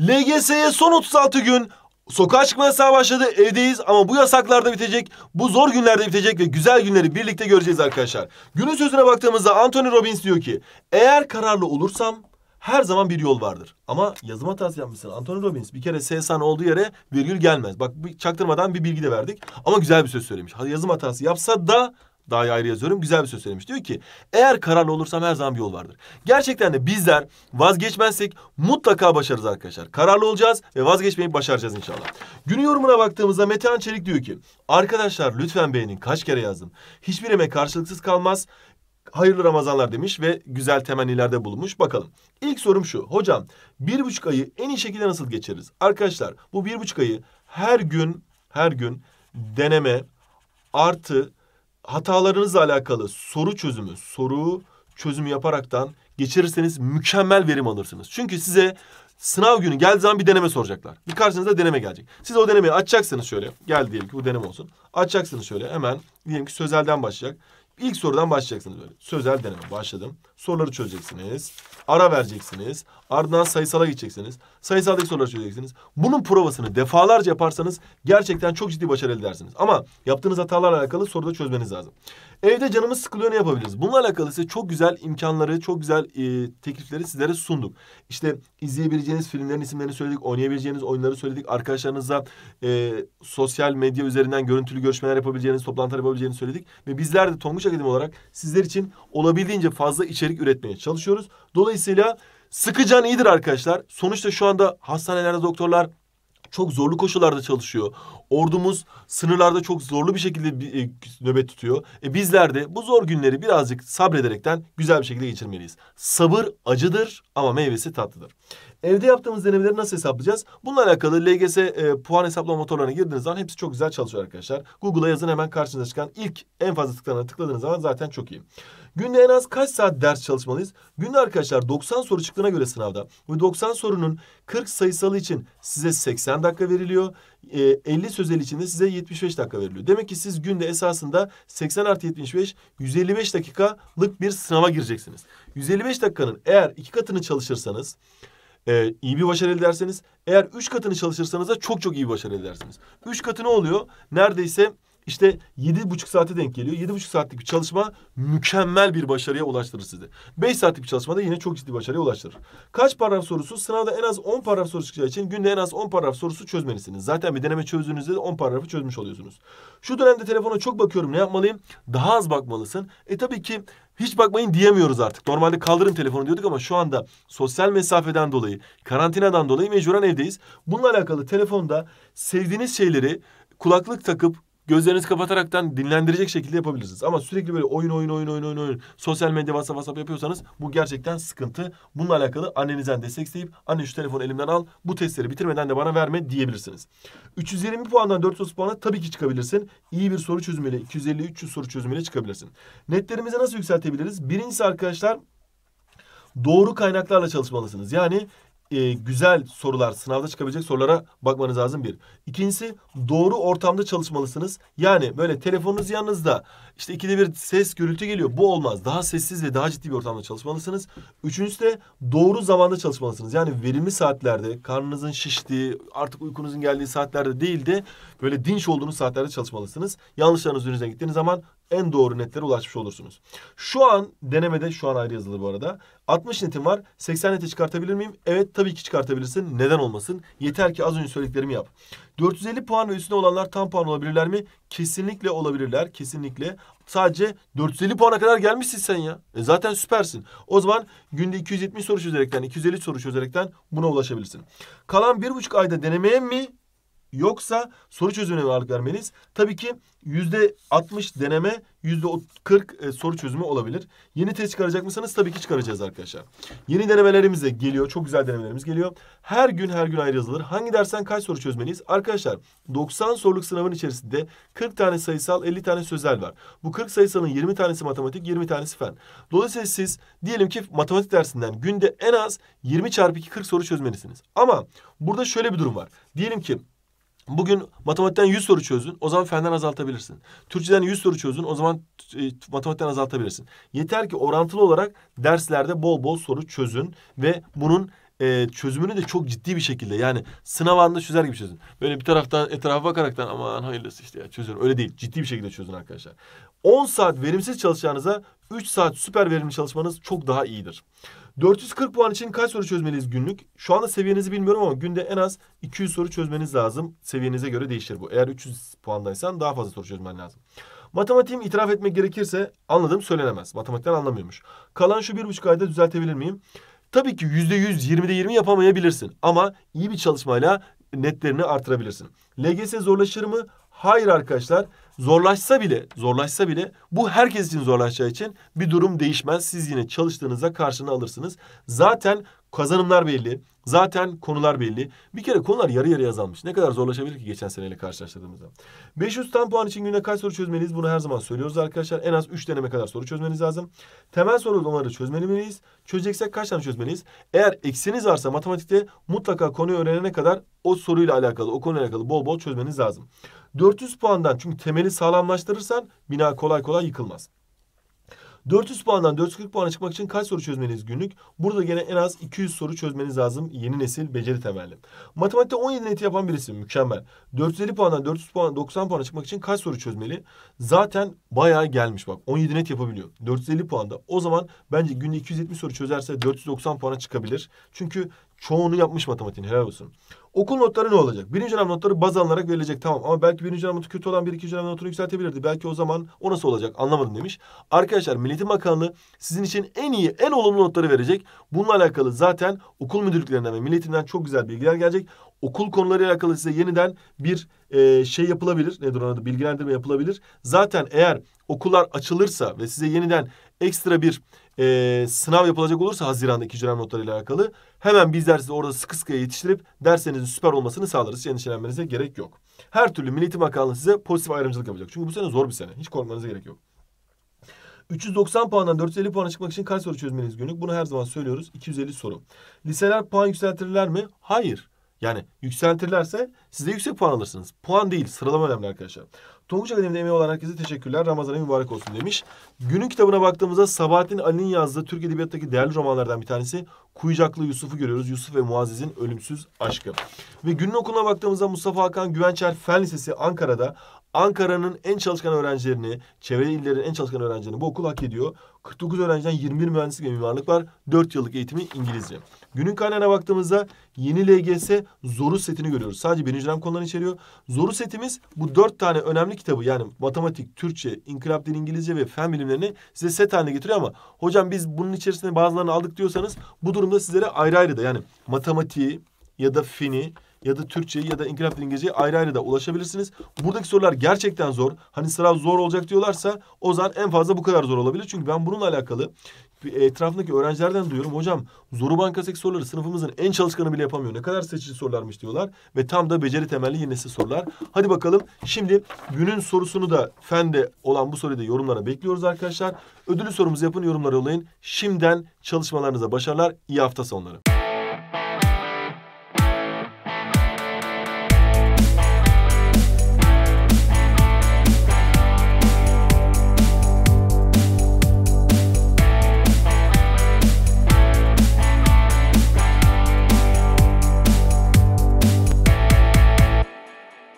LGS'ye son 36 gün sokağa çıkma yasağı başladı. Evdeyiz ama bu yasaklar da bitecek. Bu zor günlerde bitecek ve güzel günleri birlikte göreceğiz arkadaşlar. Günün sözüne baktığımızda Anthony Robbins diyor ki eğer kararlı olursam her zaman bir yol vardır. Ama yazım hatası yapmışsın. Anthony Robbins bir kere Seysan olduğu yere virgül gelmez. Bak çaktırmadan bir bilgi de verdik. Ama güzel bir söz söylemiş. Yazım hatası yapsa da daha ayrı yazıyorum. Güzel bir söz söylemiş. Diyor ki eğer kararlı olursam her zaman bir yol vardır. Gerçekten de bizler vazgeçmezsek mutlaka başarız arkadaşlar. Kararlı olacağız ve vazgeçmeyi başaracağız inşallah. Günü yorumuna baktığımızda Metehan Çelik diyor ki arkadaşlar lütfen beğenin kaç kere yazdım. Hiçbir emek karşılıksız kalmaz. Hayırlı Ramazanlar demiş ve güzel temennilerde bulunmuş. Bakalım. İlk sorum şu. Hocam bir buçuk ayı en iyi şekilde nasıl geçiririz? Arkadaşlar bu bir buçuk ayı her gün her gün deneme artı hatalarınızla alakalı soru çözümü, soru çözümü yaparaktan geçirirseniz mükemmel verim alırsınız. Çünkü size sınav günü geldiği zaman bir deneme soracaklar. Bir karşınıza deneme gelecek. Siz o denemeyi açacaksınız şöyle. Gel diyelim ki bu deneme olsun. Açacaksınız şöyle hemen diyelim ki sözelden başlayacak. İlk sorudan başlayacaksınız böyle. Sözel deneme başladım. Soruları çözeceksiniz. Ara vereceksiniz. Ardından sayısala gideceksiniz. Sayısaldaki soruları çözeceksiniz. Bunun provasını defalarca yaparsanız gerçekten çok ciddi başarı elde edersiniz. Ama yaptığınız hatalarla alakalı soruda çözmeniz lazım. Evde canımız sıkılıyor ne yapabiliriz? Bununla alakalı size çok güzel imkanları, çok güzel e, teklifleri sizlere sunduk. İşte izleyebileceğiniz filmlerin isimlerini söyledik. Oynayabileceğiniz oyunları söyledik. Arkadaşlarınızla e, sosyal medya üzerinden görüntülü görüşmeler yapabileceğiniz, toplantılar yapabileceğiniz söyledik. Ve bizler de Tonguç Akademi olarak sizler için olabildiğince fazla içerik üretmeye çalışıyoruz. Dolayısıyla Dolayısıyla sıkı iyidir arkadaşlar. Sonuçta şu anda hastanelerde doktorlar çok zorlu koşullarda çalışıyor. Ordumuz sınırlarda çok zorlu bir şekilde e, nöbet tutuyor. E bizler de bu zor günleri birazcık sabrederekten güzel bir şekilde geçirmeliyiz. Sabır acıdır ama meyvesi tatlıdır. Evde yaptığımız denemeleri nasıl hesaplayacağız? Bununla alakalı LGS e, puan hesaplama motorlarına girdiğiniz zaman hepsi çok güzel çalışıyor arkadaşlar. Google'a yazın hemen karşınıza çıkan ilk en fazla tıklanan tıkladığınız zaman zaten çok iyi. Günde en az kaç saat ders çalışmalıyız? Günde arkadaşlar 90 soru çıktığına göre sınavda. Bu 90 sorunun 40 sayısalı için size 80 dakika veriliyor. 50 e, sözel için de size 75 dakika veriliyor. Demek ki siz günde esasında 80 artı 75 155 dakikalık bir sınava gireceksiniz. 155 dakikanın eğer iki katını çalışırsanız e, iyi bir başarı elde ederseniz eğer üç katını çalışırsanız da çok çok iyi bir başarı elde edersiniz. Üç katı ne oluyor? Neredeyse işte yedi buçuk saate denk geliyor. Yedi buçuk saatlik bir çalışma mükemmel bir başarıya ulaştırır sizi. Beş saatlik bir çalışmada yine çok ciddi başarıya ulaştırır. Kaç paragraf sorusu? Sınavda en az on paragraf sorusu çıkacağı için günde en az on paragraf sorusu çözmelisiniz. Zaten bir deneme çözdüğünüzde de on paragrafı çözmüş oluyorsunuz. Şu dönemde telefona çok bakıyorum. Ne yapmalıyım? Daha az bakmalısın. E tabii ki hiç bakmayın diyemiyoruz artık. Normalde kaldırın telefonu diyorduk ama şu anda sosyal mesafeden dolayı, karantinadan dolayı mecburen evdeyiz. Bununla alakalı telefonda sevdiğiniz şeyleri kulaklık takıp gözlerinizi kapataraktan dinlendirecek şekilde yapabilirsiniz. Ama sürekli böyle oyun oyun oyun oyun oyun oyun sosyal medya WhatsApp WhatsApp yapıyorsanız bu gerçekten sıkıntı. Bununla alakalı annenizden destek isteyip anne şu telefonu elimden al bu testleri bitirmeden de bana verme diyebilirsiniz. 320 puandan 400 puana tabii ki çıkabilirsin. İyi bir soru çözümüyle 250-300 soru çözümüyle çıkabilirsin. Netlerimizi nasıl yükseltebiliriz? Birincisi arkadaşlar doğru kaynaklarla çalışmalısınız. Yani e, güzel sorular, sınavda çıkabilecek sorulara bakmanız lazım bir. İkincisi doğru ortamda çalışmalısınız. Yani böyle telefonunuz yanınızda işte ikide bir ses gürültü geliyor. Bu olmaz. Daha sessiz ve daha ciddi bir ortamda çalışmalısınız. Üçüncüsü de doğru zamanda çalışmalısınız. Yani verimli saatlerde, karnınızın şiştiği, artık uykunuzun geldiği saatlerde değil de böyle dinç olduğunuz saatlerde çalışmalısınız. Yanlışlarınız üzerinize gittiğiniz zaman en doğru netlere ulaşmış olursunuz. Şu an denemede şu an ayrı yazılı bu arada. 60 netim var. 80 nete çıkartabilir miyim? Evet tabii ki çıkartabilirsin. Neden olmasın? Yeter ki az önce söylediklerimi yap. 450 puan ve üstüne olanlar tam puan olabilirler mi? Kesinlikle olabilirler. Kesinlikle. Sadece 450 puana kadar gelmişsin sen ya. E zaten süpersin. O zaman günde 270 soru çözerekten, 250 soru çözerekten buna ulaşabilirsin. Kalan bir buçuk ayda denemeye mi Yoksa soru çözümüne ağırlık vermeliyiz. Tabii ki yüzde %60 deneme, yüzde %40 e, soru çözümü olabilir. Yeni test çıkaracak mısınız? Tabii ki çıkaracağız arkadaşlar. Yeni denemelerimiz de geliyor. Çok güzel denemelerimiz geliyor. Her gün her gün ayrı yazılır. Hangi dersen kaç soru çözmeliyiz? Arkadaşlar 90 soruluk sınavın içerisinde 40 tane sayısal, 50 tane sözel var. Bu 40 sayısalın 20 tanesi matematik, 20 tanesi fen. Dolayısıyla siz diyelim ki matematik dersinden günde en az 20 çarpı 2 40 soru çözmelisiniz. Ama burada şöyle bir durum var. Diyelim ki Bugün matematikten 100 soru çözün. O zaman fenden azaltabilirsin. Türkçeden 100 soru çözün. O zaman e, matematikten azaltabilirsin. Yeter ki orantılı olarak derslerde bol bol soru çözün ve bunun e, çözümünü de çok ciddi bir şekilde yani sınav anında çözer gibi çözün. Böyle bir taraftan etrafa bakaraktan aman hayırlısı işte ya çözün. Öyle değil. Ciddi bir şekilde çözün arkadaşlar. 10 saat verimsiz çalışacağınıza 3 saat süper verimli çalışmanız çok daha iyidir. 440 puan için kaç soru çözmeliyiz günlük? Şu anda seviyenizi bilmiyorum ama günde en az 200 soru çözmeniz lazım. Seviyenize göre değişir bu. Eğer 300 puandaysan daha fazla soru çözmen lazım. Matematiğim itiraf etmek gerekirse anladığım söylenemez. Matematikten anlamıyormuş. Kalan şu bir buçuk ayda düzeltebilir miyim? Tabii ki yüzde yüz, yirmide yirmi yapamayabilirsin. Ama iyi bir çalışmayla netlerini artırabilirsin. LGS zorlaşır mı? Hayır arkadaşlar. Zorlaşsa bile, zorlaşsa bile bu herkes için zorlaşacağı için bir durum değişmez. Siz yine çalıştığınızda karşını alırsınız. Zaten Kazanımlar belli. Zaten konular belli. Bir kere konular yarı yarıya yazılmış. Ne kadar zorlaşabilir ki geçen seneyle karşılaştırdığımızda. 500 tam puan için günde kaç soru çözmeliyiz? Bunu her zaman söylüyoruz arkadaşlar. En az 3 deneme kadar soru çözmeniz lazım. Temel soruları miyiz? Çözeceksek kaç tane çözmeliyiz? Eğer eksiniz varsa matematikte mutlaka konuyu öğrenene kadar o soruyla alakalı, o konuyla alakalı bol bol çözmeniz lazım. 400 puandan çünkü temeli sağlamlaştırırsan bina kolay kolay yıkılmaz. 400 puandan 440 puana çıkmak için kaç soru çözmeniz günlük? Burada gene en az 200 soru çözmeniz lazım yeni nesil beceri temelli. Matematikte 17 neti yapan birisi mükemmel. 450 puandan 400 puan 90 puana çıkmak için kaç soru çözmeli? Zaten bayağı gelmiş bak. 17 net yapabiliyor. 450 puanda. O zaman bence günde 270 soru çözerse 490 puana çıkabilir. Çünkü Çoğunu yapmış matematiğin helal olsun. Okul notları ne olacak? Birinci dönem notları baz alınarak verilecek tamam. Ama belki birinci dönem notu kötü olan bir ikinci dönem notunu yükseltebilirdi. Belki o zaman o nasıl olacak anlamadım demiş. Arkadaşlar Milletin Bakanlığı sizin için en iyi, en olumlu notları verecek. Bununla alakalı zaten okul müdürlüklerinden ve milletinden çok güzel bilgiler gelecek. Okul konularıyla alakalı size yeniden bir e, şey yapılabilir. Nedir ona adı bilgilendirme yapılabilir. Zaten eğer okullar açılırsa ve size yeniden ekstra bir e, sınav yapılacak olursa Haziran'da ikinci dönem notlarıyla alakalı hemen bizler sizi orada sıkı sıkıya yetiştirip derslerinizin süper olmasını sağlarız. Hiç endişelenmenize gerek yok. Her türlü Milli Eğitim size pozitif ayrımcılık yapacak. Çünkü bu sene zor bir sene. Hiç korkmanıza gerek yok. 390 puandan 450 puana çıkmak için kaç soru çözmeniz günlük? Bunu her zaman söylüyoruz. 250 soru. Liseler puan yükseltirler mi? Hayır. Yani yükseltirlerse size yüksek puan alırsınız. Puan değil, sıralama önemli arkadaşlar. Tonguç Akademi'de emeği olan herkese teşekkürler. Ramazan'ın mübarek olsun demiş. Günün kitabına baktığımızda Sabahattin Ali'nin yazdığı Türk Edebiyatı'ndaki değerli romanlardan bir tanesi Kuyucaklı Yusuf'u görüyoruz. Yusuf ve Muazzez'in ölümsüz aşkı. Ve günün okuluna baktığımızda Mustafa Hakan Güvençer Fen Lisesi Ankara'da Ankara'nın en çalışkan öğrencilerini, çevre illerin en çalışkan öğrencilerini bu okul hak ediyor. 49 öğrenciden 21 mühendislik ve mimarlık var. 4 yıllık eğitimi İngilizce. Günün kaynağına baktığımızda yeni LGS zoru setini görüyoruz. Sadece birinci dönem konularını içeriyor. Zoru setimiz bu dört tane önemli kitabı yani matematik, Türkçe, inkılap dili İngilizce ve fen bilimlerini size set haline getiriyor ama hocam biz bunun içerisinde bazılarını aldık diyorsanız bu durumda sizlere ayrı ayrı da yani matematiği ya da fini ya da Türkçeyi ya da İnkılap Dili İngilizceyi ayrı ayrı da ulaşabilirsiniz. Buradaki sorular gerçekten zor. Hani sınav zor olacak diyorlarsa o zaman en fazla bu kadar zor olabilir. Çünkü ben bununla alakalı e, etrafındaki öğrencilerden duyuyorum. Hocam zoru bankasındaki soruları sınıfımızın en çalışkanı bile yapamıyor. Ne kadar seçici sorularmış diyorlar. Ve tam da beceri temelli yeni nesil sorular. Hadi bakalım şimdi günün sorusunu da fende olan bu soruyu da yorumlara bekliyoruz arkadaşlar. Ödülü sorumuzu yapın yorumlara yollayın. Şimdiden çalışmalarınıza başarılar. İyi hafta sonları.